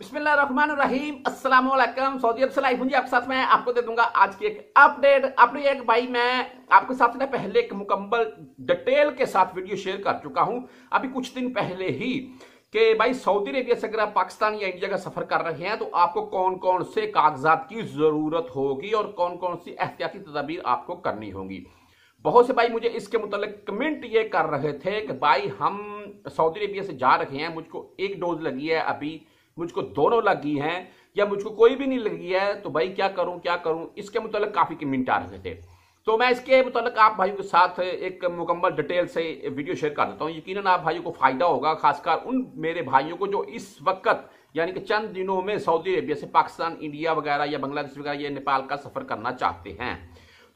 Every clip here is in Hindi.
बिस्मिल्लाहिर्रहमानिर्रहीम अस्सलाम वालेकुम सऊदी अरब से लाइफ हूँ जी आपके साथ मैं आपको दे दूंगा आज की एक अपडेट एक भाई मैं आपके साथ ना पहले एक मुकम्मल डिटेल के साथ वीडियो शेयर कर चुका हूँ अभी कुछ दिन पहले ही कि भाई सऊदी अरेबिया से अगर आप पाकिस्तान या इंडिया का सफर कर रहे हैं तो आपको कौन कौन से कागजात की जरूरत होगी और कौन कौन सी एहतियाती तदाबीर आपको करनी होगी बहुत से भाई मुझे इसके मुतलक कमेंट ये कर रहे थे कि भाई हम सऊदी अरेबिया से जा रहे हैं मुझको एक डोज लगी है अभी मुझको दोनों लगी हैं या मुझको कोई भी नहीं लगी है तो भाई क्या करूं क्या करूं इसके मुतालिक काफ़ी कमेंट आ रहे थे तो मैं इसके मुतालिक आप भाइयों के साथ एक मुकम्मल डिटेल से वीडियो शेयर कर देता हूँ यकीनन आप भाइयों को फ़ायदा होगा खासकर उन मेरे भाइयों को जो इस वक्त यानी कि चंद दिनों में सऊदी अरेबिया से पाकिस्तान इंडिया वगैरह या बांग्लादेश वगैरह या नेपाल का सफ़र करना चाहते हैं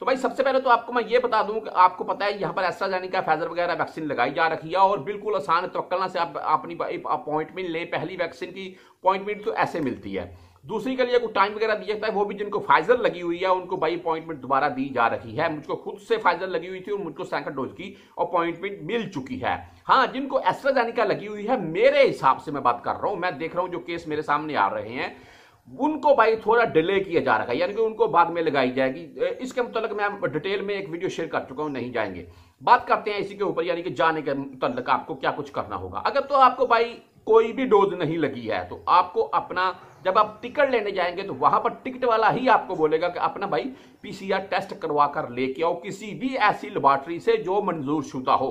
तो भाई सबसे पहले तो आपको मैं ये बता दूं कि आपको पता है यहाँ पर का फाइजर वगैरह वैक्सीन लगाई जा रही है और बिल्कुल आसान तोकलना से आप अपनी अपॉइंटमेंट लें पहली वैक्सीन की अपॉइंटमेंट तो ऐसे मिलती है दूसरी के लिए कुछ टाइम वगैरह दिया जाता है वो भी जिनको फाइजर लगी हुई है उनको भाई अपॉइंटमेंट दोबारा दी जा रही है मुझको खुद से फाइजर लगी हुई थी और मुझको सेकंड डोज की अपॉइंटमेंट मिल चुकी है हाँ जिनको एस्ट्राजेनिका लगी हुई है मेरे हिसाब से मैं बात कर रहा हूँ मैं देख रहा हूँ जो केस मेरे सामने आ रहे हैं उनको भाई थोड़ा डिले किया जा रहा है यानी कि उनको बाद में लगाई जाएगी इसके मतलब मैं डिटेल में एक वीडियो शेयर कर चुका हूं नहीं जाएंगे बात करते हैं इसी के ऊपर यानी कि जाने के मतलब आपको क्या कुछ करना होगा अगर तो आपको भाई कोई भी डोज नहीं लगी है तो आपको अपना जब आप टिकट लेने जाएंगे तो वहां पर टिकट वाला ही आपको बोलेगा कि अपना भाई पीसीआर टेस्ट करवा कर लेके आओ किसी भी ऐसी लेबॉट्री से जो मंजूर शुदा हो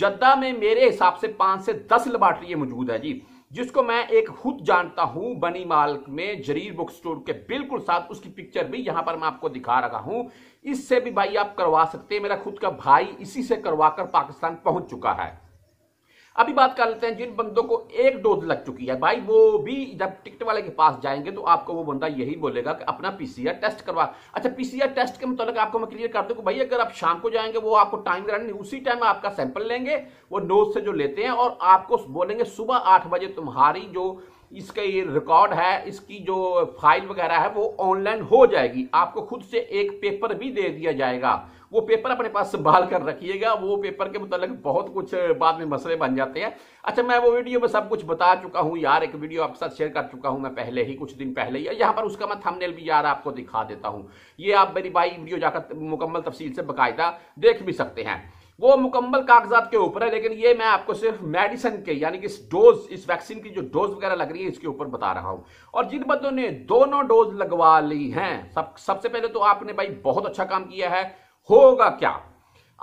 जद्दा में मेरे हिसाब से पांच से दस लेबॉट्री मौजूद है जी जिसको मैं एक खुद जानता हूं बनी माल में जरीर बुक स्टोर के बिल्कुल साथ उसकी पिक्चर भी यहां पर मैं आपको दिखा रहा हूं इससे भी भाई आप करवा सकते हैं मेरा खुद का भाई इसी से करवाकर पाकिस्तान पहुंच चुका है अभी बात कर लेते हैं जिन बंदों को एक डोज लग चुकी है भाई वो भी जब टिकट वाले के पास जाएंगे तो आपको वो बंदा यही बोलेगा कि अपना पीसीआर टेस्ट करवा अच्छा पीसीआर टेस्ट के मुताबिक आपको मैं क्लियर कर दूँ भाई अगर आप शाम को जाएंगे वो आपको टाइम ग्रांड उसी टाइम आपका सैंपल लेंगे वो नोज से जो लेते हैं और आपको बोलेंगे सुबह आठ बजे तुम्हारी जो इसका ये रिकॉर्ड है इसकी जो फाइल वगैरह है वो ऑनलाइन हो जाएगी आपको खुद से एक पेपर भी दे दिया जाएगा वो पेपर अपने पास संभाल कर रखिएगा वो पेपर के मुतालिक बहुत कुछ बाद में मसले बन जाते हैं अच्छा मैं वो वीडियो में सब कुछ बता चुका हूँ यार एक वीडियो आपके साथ शेयर कर चुका हूँ मैं पहले ही कुछ दिन पहले ही यहाँ पर उसका मैं थंबनेल भी यार आपको दिखा देता हूँ ये आप मेरी भाई वीडियो जाकर मुकम्मल तफसील से बाकायदा देख भी सकते हैं वो मुकम्मल कागजात के ऊपर है लेकिन ये मैं आपको सिर्फ मेडिसिन के यानी कि इस डोज इस वैक्सीन की जो डोज वगैरह लग रही है इसके ऊपर बता रहा हूं और जिन बंदों ने दोनों डोज लगवा ली हैं सब सबसे पहले तो आपने भाई बहुत अच्छा काम किया है होगा क्या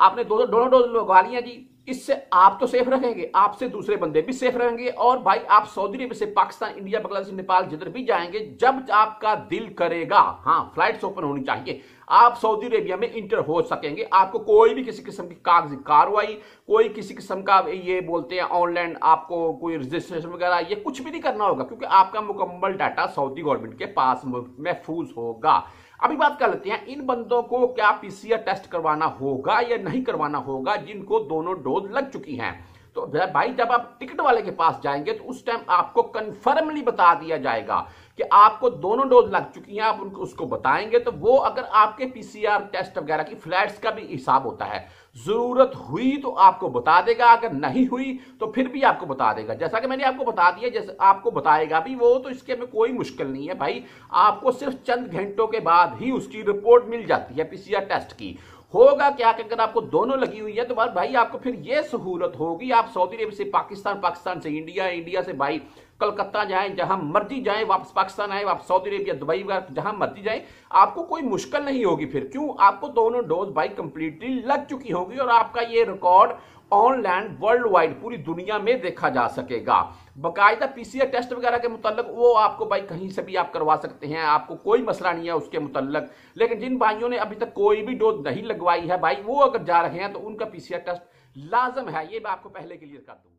आपने दोनों दोनों डोज लगवा लिया जी इससे आप तो सेफ रहेंगे आपसे दूसरे बंदे भी सेफ रहेंगे और भाई आप सऊदी अरब से पाकिस्तान इंडिया बांग्लादेश नेपाल जिधर भी जाएंगे जब आपका दिल करेगा हाँ फ्लाइट ओपन होनी चाहिए आप सऊदी अरेबिया में इंटर हो सकेंगे आपको कोई भी किसी किस्म की कागजी कार्रवाई कोई किसी किस्म का ये बोलते हैं ऑनलाइन आपको कोई रजिस्ट्रेशन वगैरह ये कुछ भी नहीं करना होगा क्योंकि आपका मुकम्मल डाटा सऊदी गवर्नमेंट के पास महफूज होगा अभी बात कर लेते हैं इन बंदों को क्या पीसीआर टेस्ट करवाना होगा या नहीं करवाना होगा जिनको दोनों डोज लग चुकी हैं तो भाई जब आप टिकट वाले के पास जाएंगे तो उस टाइम आपको कंफर्मली बता दिया जाएगा कि आपको दोनों डोज लग चुकी हैं आप उनको उसको बताएंगे तो वो अगर आपके पीसीआर टेस्ट वगैरह की फ्लैट्स का भी हिसाब होता है जरूरत हुई तो आपको बता देगा अगर नहीं हुई तो फिर भी आपको बता देगा जैसा कि मैंने आपको बता दिया जैसे आपको बताएगा भी वो तो इसके में कोई मुश्किल नहीं है भाई आपको सिर्फ चंद घंटों के बाद ही उसकी रिपोर्ट मिल जाती है पीसीआर टेस्ट की होगा क्या कि अगर आपको दोनों लगी हुई है तो भाई आपको फिर ये सहूलत होगी आप सऊदी अरब से पाकिस्तान पाकिस्तान से इंडिया इंडिया से भाई कलकत्ता जाए जहां मर्जी जाए वापस पाकिस्तान आए वापस सऊदी अरब या दुबई तो जहां मर्जी जाए आपको कोई मुश्किल नहीं होगी फिर क्यों आपको दोनों डोज भाई कंप्लीटली लग चुकी होगी और आपका ये record on land world wide पूरी दुनिया में देखा जा सकेगा बकायदा पीसीआर टेस्ट वगैरह के मुतालिक वो आपको भाई कहीं से भी आप करवा सकते हैं आपको कोई मसला नहीं है उसके मुतालिक लेकिन जिन भाइयों ने अभी तक कोई भी डोज नहीं लगवाई है भाई वो अगर जा रहे हैं तो उनका पीसीआर टेस्ट लाजम है ये मैं आपको पहले क्लियर कर दूँ